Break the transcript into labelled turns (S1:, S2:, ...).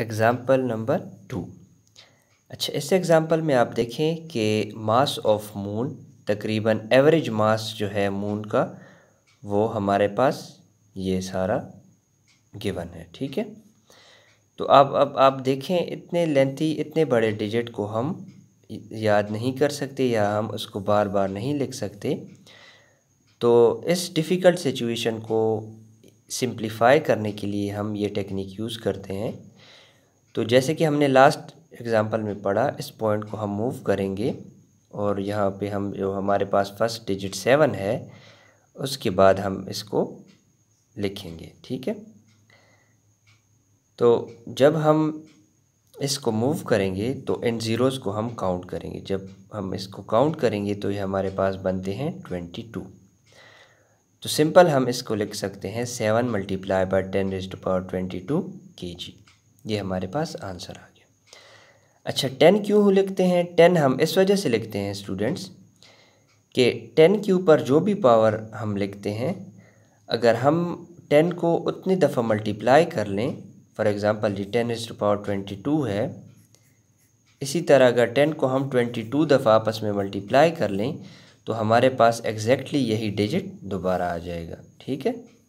S1: example number two अच्छा इस example में आप देखें कि मास ऑफ मून तकरीबन एवरेज मास जो है मून का वो हमारे पास ये सारा गिवन है ठीक है तो अब अब आप देखें इतने लेंथी इतने बड़े डिजिट को हम याद नहीं कर सकते या हम उसको बार बार नहीं लिख सकते तो इस डिफ़िकल्ट सिचुएशन को सिंप्लीफाई करने के लिए हम ये टेक्निक यूज़ करते हैं तो जैसे कि हमने लास्ट एग्ज़ाम्पल में पढ़ा इस पॉइंट को हम मूव करेंगे और यहाँ पे हम जो हमारे पास फर्स्ट डिजिट सेवन है उसके बाद हम इसको लिखेंगे ठीक है तो जब हम इसको मूव करेंगे तो इन ज़ीरोज़ को हम काउंट करेंगे जब हम इसको काउंट करेंगे तो ये हमारे पास बनते हैं ट्वेंटी टू तो सिंपल हम इसको लिख सकते हैं seven multiply by ten is to power twenty two K G ये हमारे पास आंसर आ गया अच्छा टेन क्यों लिखते हैं टेन हम इस वजह से लिखते हैं स्टूडेंट्स कि टेन के ऊपर जो भी पावर हम लिखते हैं अगर हम टेन को उतनी दफ़ा मल्टीप्लाई कर लें for example G ten is to power twenty two है इसी तरह अगर टेन को हम ट्वेंटी टू दफ़ा आपस में मल्टीप्लाई कर लें तो हमारे पास एग्जैक्टली exactly यही डिजिट दोबारा आ जाएगा ठीक है